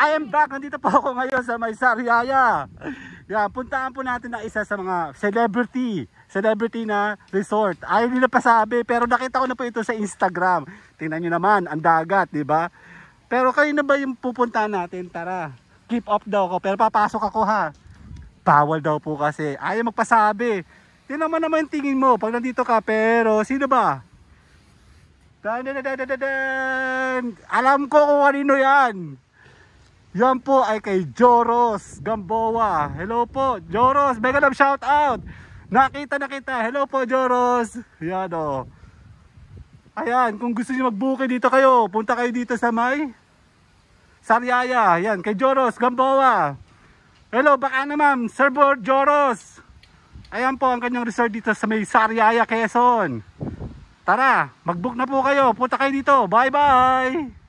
I am back. Nandito po ako ngayon sa may Sariaya. Yeah, puntaan po natin na isa sa mga celebrity, celebrity na resort. Ay nila pasabi, pero nakita ko na po ito sa Instagram. Tingnan niyo naman, ang dagat, di ba? Pero kanina ba yung pupuntahan natin? Tara, keep up daw ako, pero papasok ako ha. Bawal daw po kasi, ayaw magpasabi. Tingnan mo naman yung tingin mo pag nandito ka, pero sino ba? Dan, dan, dan, dan, dan. Alam ko kung kanino yan. Yan po ay kay Joros Gamboa. Hello po, Joros. Mega love shout out. Nakita nakita. Hello po, Joros. Yan oh. Ayun, kung gusto niyo magbuke dito kayo, punta kayo dito sa may Sariaya. Yan, kay Joros Gamboa. Hello, baka na ma'am. Sir Board Joros. Ayun po ang kanyang resort dito sa may Sariaya, Quezon. Tara, magbook na po kayo. Punta kayo dito. Bye-bye.